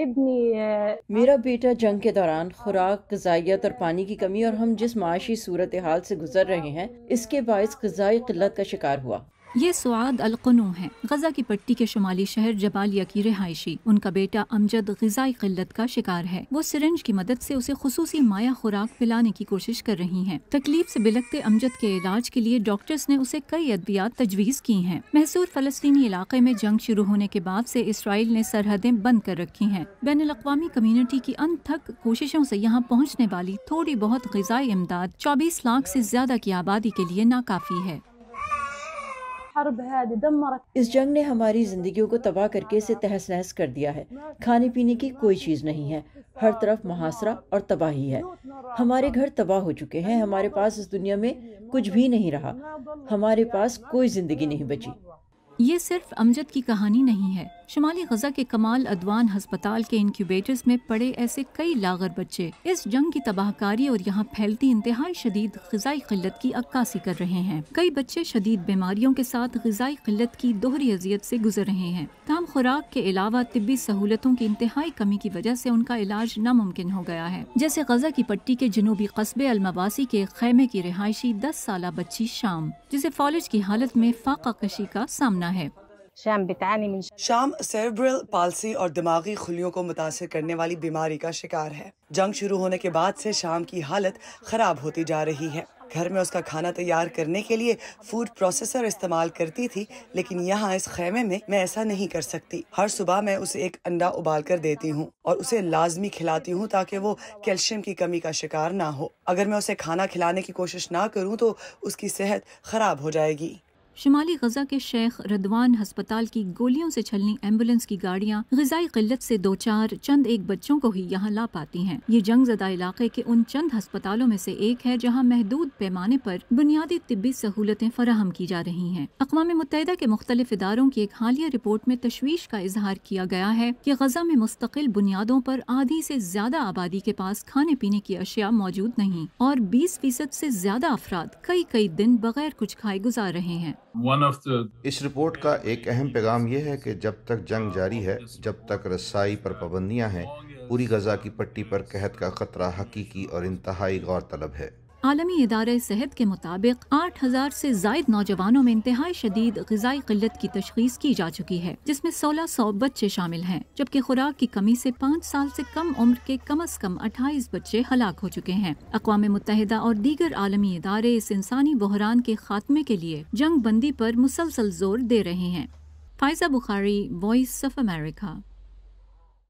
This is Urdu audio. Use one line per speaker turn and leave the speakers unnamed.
ابنی میرا بیٹا جنگ کے دوران خوراک غذائیت اور پانی کی کمی اور ہم جس معاشی صورتحال سے گزر رہے ہیں اس کے باعث غذائی قلت کا شکار ہوا یہ
سعاد القنو ہیں غزہ کی پٹی کے شمالی شہر جبالیہ کی رہائشی ان کا بیٹا امجد غذائی قلت کا شکار ہے وہ سرنج کی مدد سے اسے خصوصی مایا خوراک پلانے کی کوشش کر رہی ہیں تکلیف سے بلکتے امجد کے علاج کے لیے ڈاکٹرز نے اسے کئی ادویات تجویز کی ہیں محصور فلسطینی علاقے میں جنگ شروع ہونے کے بعد سے اسرائیل نے سرحدیں بند کر رکھی ہیں بین الاقوامی کمیونٹی کی انتھک کوششوں سے یہاں پہنچنے والی تھوڑی بہت غذائی امداد چوبیس لاکھ سے زیادہ کی آبادی کے لیے ناکافی ہے
اس جنگ نے ہماری زندگیوں کو تباہ کر کے اسے تحس نحس کر دیا ہے کھانے پینے کی کوئی چیز نہیں ہے ہر طرف محاصرہ اور تباہی ہے ہمارے گھر تباہ ہو چکے ہیں ہمارے پاس اس دنیا میں کچھ بھی نہیں رہا ہمارے پاس کوئی زندگی نہیں بچی
یہ صرف امجد کی کہانی نہیں ہے شمالی غزہ کے کمال ادوان ہسپتال کے انکیوبیٹرز میں پڑے ایسے کئی لاغر بچے اس جنگ کی تباہ کاری اور یہاں پھیلتی انتہائی شدید غذائی قلت کی عکاسی کر رہے ہیں کئی بچے شدید بیماریوں کے ساتھ غذائی قلت کی دوہری اذیت سے گزر رہے ہیں تاہم خوراک کے علاوہ طبی سہولتوں کی انتہائی کمی کی وجہ سے ان کا علاج ناممکن ہو گیا ہے جیسے غزہ کی پٹی کے جنوبی قصبے المواسی کے خیمے کی رہائشی دس سالہ بچی شام جسے فالج کی حالت میں فاقہ کشی کا سامنا ہے
شام سیربرل پالسی اور دماغی خلیوں کو متاثر کرنے والی بیماری کا شکار ہے جنگ شروع ہونے کے بعد سے شام کی حالت خراب ہوتی جا رہی ہے گھر میں اس کا کھانا تیار کرنے کے لیے فوڈ پروسیسر استعمال کرتی تھی لیکن یہاں اس خیمے میں میں ایسا نہیں کر سکتی ہر صبح میں اسے ایک انڈا ابال کر دیتی ہوں اور اسے لازمی کھلاتی ہوں تاکہ وہ کیلشیم کی کمی کا شکار نہ ہو اگر میں اسے کھانا کھلانے کی کوشش نہ کروں تو اس کی صحت خراب ہو جائے گی شمالی غزہ کے
شیخ ردوان ہسپتال کی گولیوں سے چھلنی ایمبولنس کی گاڑیاں غذائی قلت سے دو چار چند ایک بچوں کو ہی یہاں لا پاتی ہیں یہ جنگ زدہ علاقے کے ان چند ہسپتالوں میں سے ایک ہے جہاں محدود پیمانے پر بنیادی طبی سہولتیں فراہم کی جا رہی ہیں اقوام متحدہ کے مختلف اداروں کی ایک حالیہ رپورٹ میں تشویش کا اظہار کیا گیا ہے کہ غزہ میں مستقل بنیادوں پر آدھی سے زیادہ آبادی کے پاس کھانے پینے کی اشیاء موجود نہیں اور بیس فیصد سے زیادہ افراد کئی کئی دن بغیر کچھ کھائے گزار رہے ہیں
اس رپورٹ کا ایک اہم پیغام یہ ہے کہ جب تک جنگ جاری ہے جب تک رسائی پر پابندیاں ہیں پوری غزہ کی پٹی پر قحط کا خطرہ حقیقی اور انتہائی غور طلب ہے
عالمی ادارہ صحت کے مطابق آٹھ ہزار سے زائد نوجوانوں میں انتہائی شدید غذائی قلت کی تشخیص کی جا چکی ہے جس میں سولہ سو بچے شامل ہیں جبکہ خوراک کی کمی سے پانچ سال سے کم عمر کے کم از کم اٹھائیس بچے ہلاک ہو چکے ہیں اقوام متحدہ اور دیگر عالمی ادارے اس انسانی بحران کے خاتمے کے لیے جنگ بندی پر مسلسل زور دے رہے ہیں Faiza Bukhari Voice of America